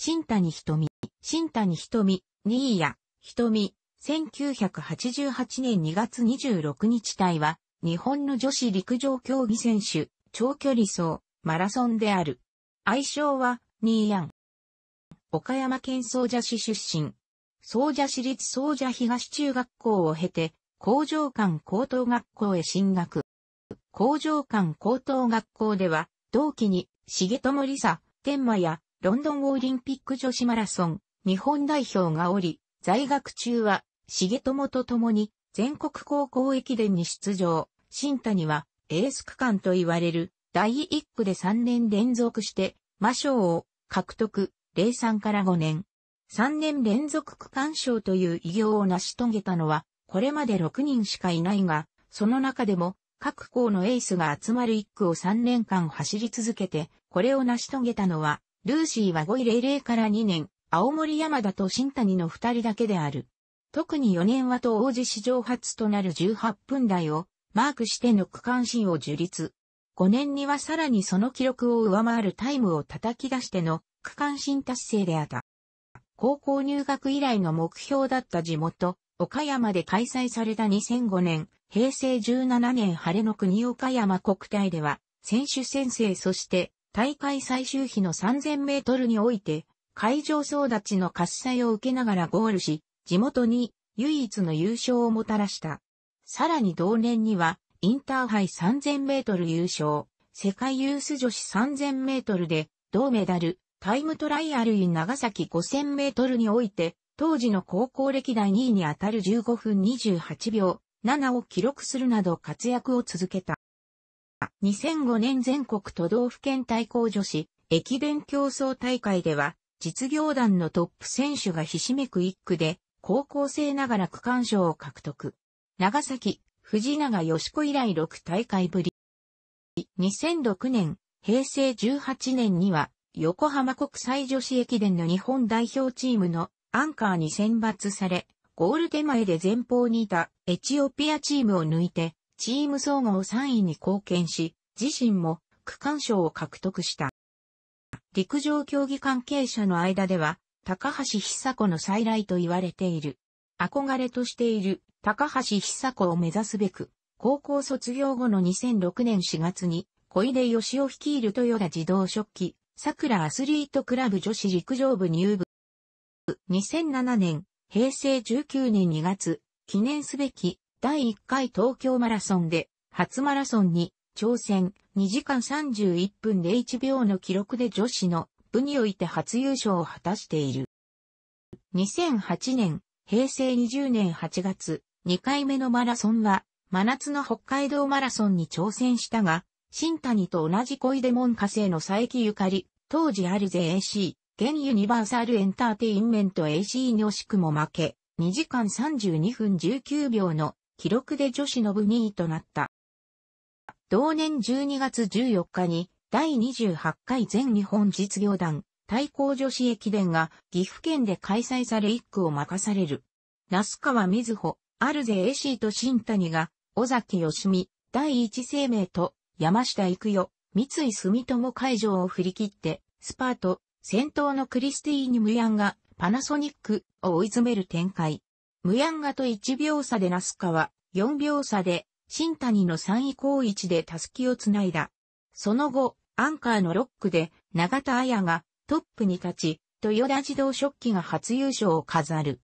新谷瞳、新谷瞳、新谷、瞳、1988年2月26日隊は、日本の女子陸上競技選手、長距離走、マラソンである。愛称は、ニーヤン。岡山県総社市出身。総社市立総社東中学校を経て、工場館高等学校へ進学。工場館高等学校では、同期に、重友理沙、天馬やロンドンオリンピック女子マラソン、日本代表がおり、在学中は、重友と共に、全国高校駅伝に出場、新谷は、エース区間と言われる、第1区で3年連続して、魔賞を獲得、03から5年。3年連続区間賞という偉業を成し遂げたのは、これまで6人しかいないが、その中でも、各校のエースが集まる1区を3年間走り続けて、これを成し遂げたのは、ルーシーは5位00から2年、青森山田と新谷の2人だけである。特に4年は王子史上初となる18分台をマークしての区間新を樹立。5年にはさらにその記録を上回るタイムを叩き出しての区間新達成であった。高校入学以来の目標だった地元、岡山で開催された2005年、平成17年晴れの国岡山国体では、選手宣誓そして大会最終日の3000メートルにおいて、会場総立ちの喝采を受けながらゴールし、地元に唯一の優勝をもたらした。さらに同年には、インターハイ3000メートル優勝、世界ユース女子3000メートルで、銅メダル、タイムトライアルイン長崎5000メートルにおいて、当時の高校歴代2位にあたる15分28秒7を記録するなど活躍を続けた。2005年全国都道府県対抗女子駅伝競争大会では、実業団のトップ選手がひしめく一区で、高校生ながら区間賞を獲得。長崎、藤永義子以来6大会ぶり。2006年、平成18年には、横浜国際女子駅伝の日本代表チームのアンカーに選抜され、ゴール手前で前方にいたエチオピアチームを抜いて、チーム総合3位に貢献し、自身も区間賞を獲得した。陸上競技関係者の間では、高橋久子の再来と言われている。憧れとしている高橋久子を目指すべく、高校卒業後の2006年4月に、小出義を率いる豊田自動食器、桜アスリートクラブ女子陸上部入部。2007年、平成19年2月、記念すべき第1回東京マラソンで初マラソンに挑戦2時間31分01秒の記録で女子の部において初優勝を果たしている。2008年、平成20年8月、2回目のマラソンは、真夏の北海道マラソンに挑戦したが、新谷と同じ恋で門下生の佐伯ゆかり、当時アルゼ AC、現ユニバーサルエンターテインメント AC に惜しくも負け、2時間32分19秒の記録で女子の部2位となった。同年12月14日に第28回全日本実業団対抗女子駅伝が岐阜県で開催され1区を任される。那須川瑞穂、アルゼエシーと新谷が、尾崎義美、第一生命と山下育よ、三井住友会場を振り切って、スパート、先頭のクリスティーニ・ムヤンがパナソニックを追い詰める展開。ムヤンガと1秒差でナスカは4秒差で新谷の3位高1でタスキをつないだ。その後、アンカーのロックで永田彩がトップに立ち、豊田自動食器が初優勝を飾る。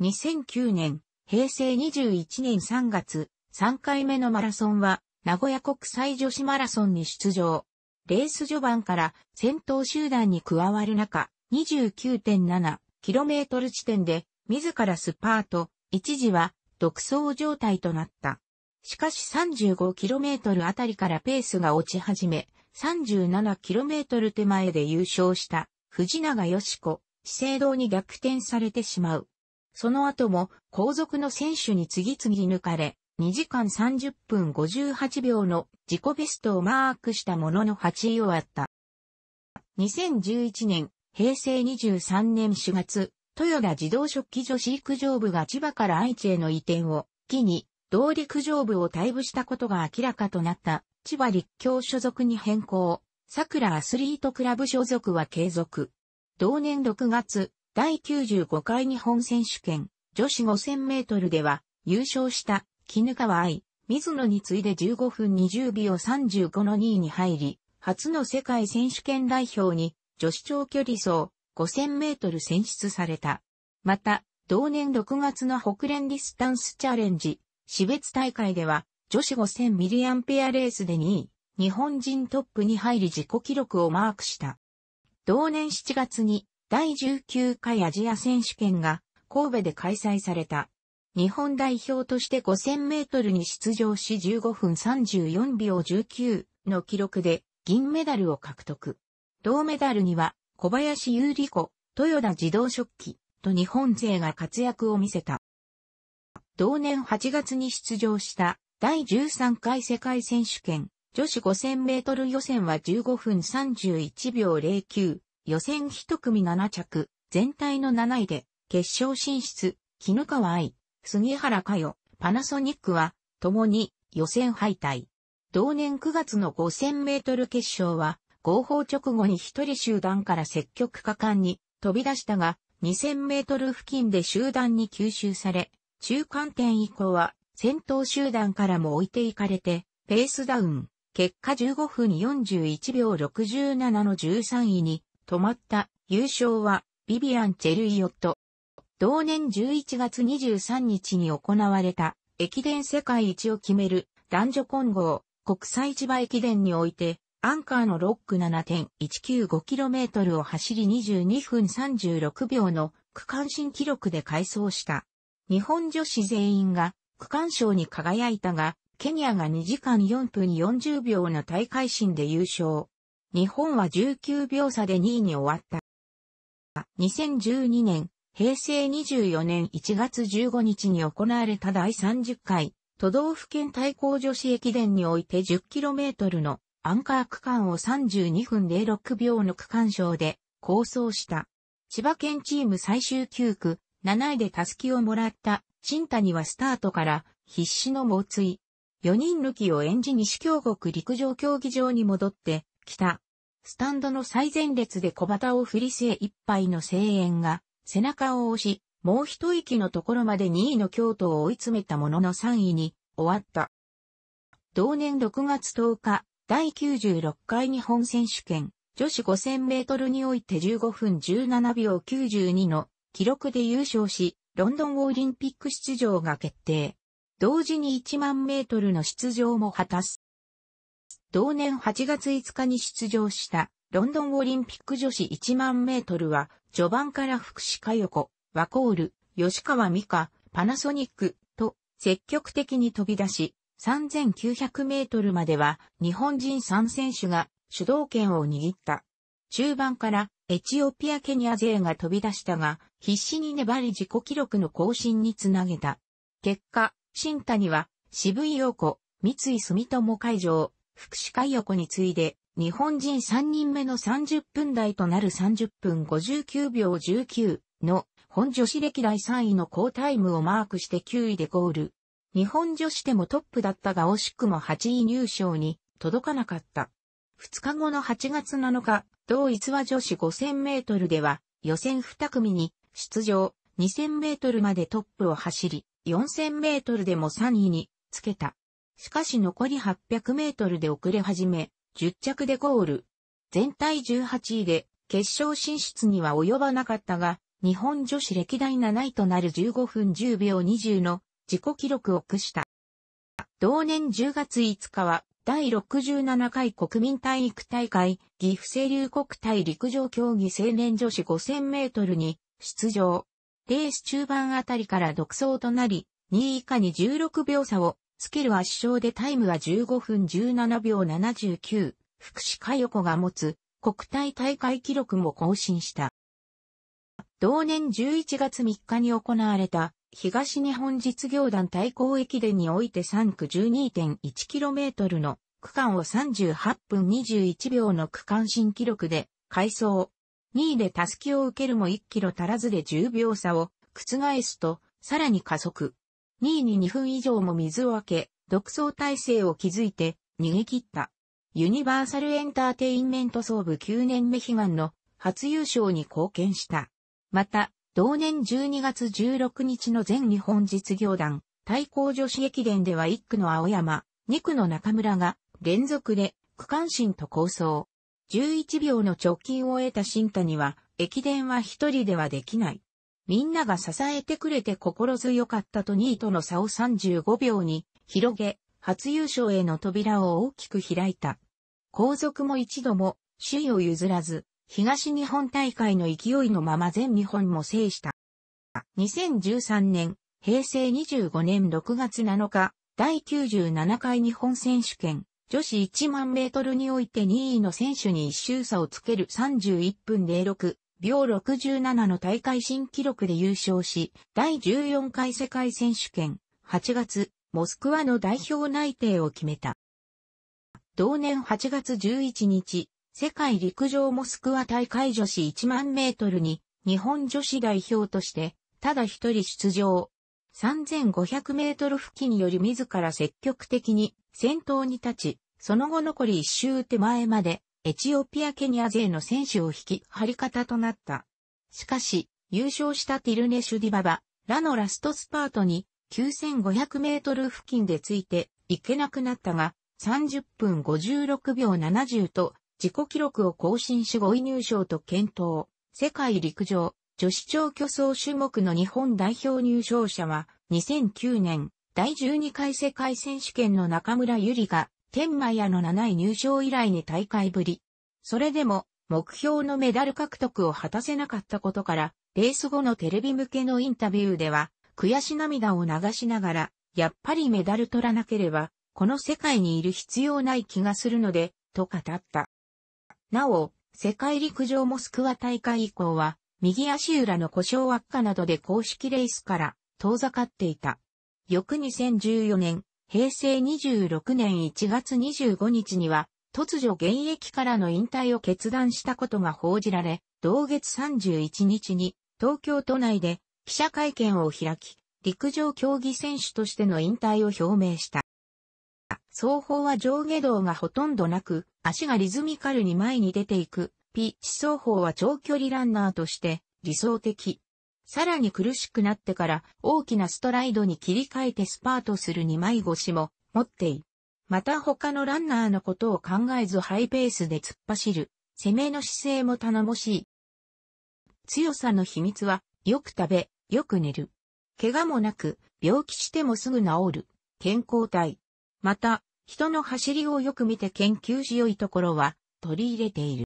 2009年、平成21年3月、3回目のマラソンは、名古屋国際女子マラソンに出場。レース序盤から先頭集団に加わる中、29.7km 地点で自らスパート、一時は独走状態となった。しかし 35km あたりからペースが落ち始め、37km 手前で優勝した藤永よし子、資生堂に逆転されてしまう。その後も後続の選手に次々抜かれ、2時間30分58秒の自己ベストをマークしたものの8位を割った。2011年、平成23年4月、豊田自動食器女子育場部が千葉から愛知への移転を機に、同陸上部を退部したことが明らかとなった千葉立教所属に変更。桜アスリートクラブ所属は継続。同年6月、第95回日本選手権、女子5000メートルでは、優勝した、絹川愛、水野に次いで15分20秒35の2位に入り、初の世界選手権代表に、女子長距離走、5000メートル選出された。また、同年6月の北連ディスタンスチャレンジ、私別大会では、女子5000ミリアンペアレースで2位、日本人トップに入り自己記録をマークした。同年7月に、第19回アジア選手権が、神戸で開催された。日本代表として5000メートルに出場し15分34秒19の記録で銀メダルを獲得。銅メダルには小林優里子、豊田自動食器と日本勢が活躍を見せた。同年8月に出場した第13回世界選手権女子5000メートル予選は15分31秒09、予選1組7着、全体の7位で決勝進出、絹川愛、杉原佳代、パナソニックは、共に予選敗退。同年9月の5000メートル決勝は、合法直後に一人集団から積極果敢に飛び出したが、2000メートル付近で集団に吸収され、中間点以降は先頭集団からも置いていかれて、ペースダウン。結果15分41秒67の13位に止まった優勝はビビアン・チェルイオット。同年11月23日に行われた駅伝世界一を決める男女混合国際市場駅伝においてアンカーのロック 7.195km を走り22分36秒の区間新記録で改装した。日本女子全員が区間賞に輝いたが、ケニアが2時間4分40秒の大会新で優勝。日本は19秒差で2位に終わった。2012年、平成24年1月15日に行われた第30回都道府県対抗女子駅伝において 10km のアンカー区間を32分06秒の区間賞で、構想した。千葉県チーム最終9区、7位でキをもらった、新谷はスタートから必死の猛追。4人抜きを演じ西京国陸上競技場に戻って、きた。スタンドの最前列で小旗を振りえ一杯の声援が、背中を押し、もう一息のところまで2位の京都を追い詰めたものの3位に、終わった。同年6月10日、第96回日本選手権、女子5000メートルにおいて15分17秒92の記録で優勝し、ロンドンオリンピック出場が決定。同時に1万メートルの出場も果たす。同年8月5日に出場したロンドンオリンピック女子1万メートルは、序盤から福士加代子、ワコール、吉川美香、パナソニックと積極的に飛び出し、3900メートルまでは日本人3選手が主導権を握った。中盤からエチオピアケニア勢が飛び出したが、必死に粘り自己記録の更新につなげた。結果、新谷は渋井陽子、三井住友会場、福祉会横に次いで、日本人3人目の30分台となる30分59秒19の本女子歴代3位の好タイムをマークして9位でゴール。日本女子でもトップだったが惜しくも8位入賞に届かなかった。2日後の8月7日、同一は女子5000メートルでは予選2組に出場、2000メートルまでトップを走り、4000メートルでも3位につけた。しかし残り800メートルで遅れ始め、10着でゴール。全体18位で決勝進出には及ばなかったが、日本女子歴代7位となる15分10秒20の自己記録を屈した。同年10月5日は、第67回国民体育大会、岐阜清流国体陸上競技青年女子5000メートルに出場。レース中盤あたりから独走となり、2位以下に16秒差をスキル圧勝でタイムは15分17秒79。福士佳代子が持つ国体大会記録も更新した。同年11月3日に行われた東日本実業団対抗駅伝において3区 12.1km の区間を38分21秒の区間新記録で、改装。2位でタスキを受けるも1キロ足らずで10秒差を覆すと、さらに加速。2位に2分以上も水をあけ、独走体制を築いて逃げ切った。ユニバーサルエンターテインメント総部9年目悲願の初優勝に貢献した。また、同年12月16日の全日本実業団対抗女子駅伝では1区の青山、2区の中村が連続で区間新と構想。11秒の直近を得た新谷は、駅伝は一人ではできない。みんなが支えてくれて心強かったと2位との差を35秒に広げ、初優勝への扉を大きく開いた。後続も一度も首位を譲らず、東日本大会の勢いのまま全日本も制した。2013年、平成25年6月7日、第97回日本選手権、女子1万メートルにおいて2位の選手に1周差をつける31分06秒67の大会新記録で優勝し、第14回世界選手権、8月、モスクワの代表内定を決めた。同年8月11日、世界陸上モスクワ大会女子1万メートルに日本女子代表としてただ一人出場。3500メートル付近より自ら積極的に先頭に立ち、その後残り一周手前までエチオピアケニア勢の選手を引き張り方となった。しかし、優勝したティルネ・シュディババ、ラのラストスパートに9500メートル付近でついていけなくなったが、30分56秒70と自己記録を更新し5位入賞と検討。世界陸上、女子長距走種目の日本代表入賞者は、2009年、第12回世界選手権の中村ゆりが、天満屋の7位入賞以来に大会ぶり。それでも、目標のメダル獲得を果たせなかったことから、レース後のテレビ向けのインタビューでは、悔し涙を流しながら、やっぱりメダル取らなければ、この世界にいる必要ない気がするので、と語った。なお、世界陸上モスクワ大会以降は、右足裏の故障悪化などで公式レースから遠ざかっていた。翌2014年、平成26年1月25日には、突如現役からの引退を決断したことが報じられ、同月31日に東京都内で記者会見を開き、陸上競技選手としての引退を表明した。双方は上下動がほとんどなく、足がリズミカルに前に出ていく、ピッチ走法は長距離ランナーとして理想的。さらに苦しくなってから大きなストライドに切り替えてスパートする2枚越しも持ってい。また他のランナーのことを考えずハイペースで突っ走る攻めの姿勢も頼もしい。強さの秘密はよく食べ、よく寝る。怪我もなく病気してもすぐ治る。健康体。また、人の走りをよく見て研究し良いところは取り入れている。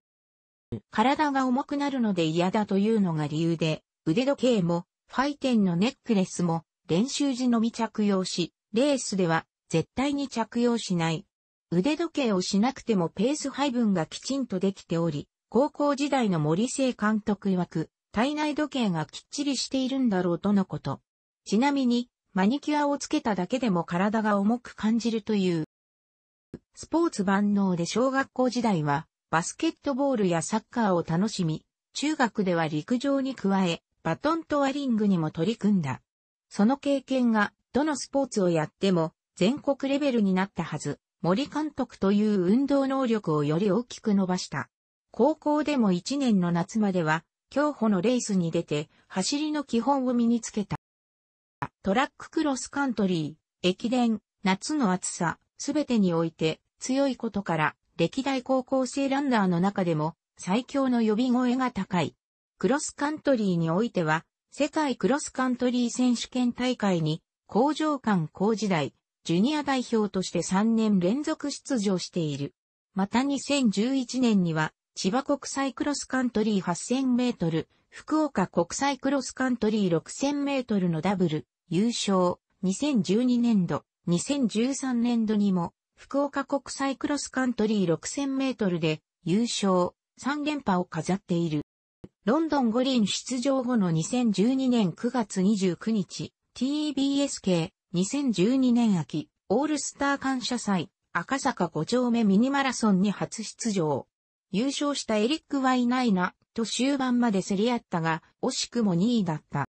体が重くなるので嫌だというのが理由で、腕時計も、ファイテンのネックレスも、練習時のみ着用し、レースでは絶対に着用しない。腕時計をしなくてもペース配分がきちんとできており、高校時代の森聖監督曰く、体内時計がきっちりしているんだろうとのこと。ちなみに、マニキュアをつけただけでも体が重く感じるという。スポーツ万能で小学校時代はバスケットボールやサッカーを楽しみ、中学では陸上に加え、バトントワリングにも取り組んだ。その経験が、どのスポーツをやっても、全国レベルになったはず、森監督という運動能力をより大きく伸ばした。高校でも1年の夏までは、競歩のレースに出て、走りの基本を身につけた。トラッククロスカントリー、駅伝、夏の暑さ、すべてにおいて、強いことから、歴代高校生ランナーの中でも最強の呼び声が高い。クロスカントリーにおいては、世界クロスカントリー選手権大会に、工場間工時代、ジュニア代表として3年連続出場している。また2011年には、千葉国際クロスカントリー8000メートル、福岡国際クロスカントリー6000メートルのダブル、優勝。2012年度、2013年度にも、福岡国際クロスカントリー6000メートルで優勝、3連覇を飾っている。ロンドン五輪出場後の2012年9月29日、TBS 系2012年秋、オールスター感謝祭、赤坂5丁目ミニマラソンに初出場。優勝したエリック・ワイナイナと終盤まで競り合ったが、惜しくも2位だった。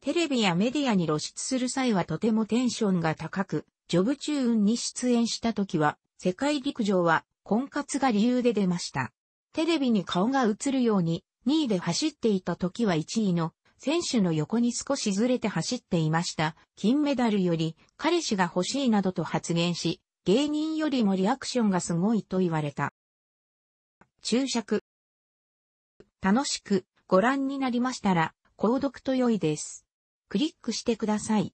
テレビやメディアに露出する際はとてもテンションが高く、ジョブチューンに出演した時は、世界陸上は婚活が理由で出ました。テレビに顔が映るように、2位で走っていた時は1位の選手の横に少しずれて走っていました。金メダルより彼氏が欲しいなどと発言し、芸人よりもリアクションがすごいと言われた。注釈。楽しくご覧になりましたら、購読と良いです。クリックしてください。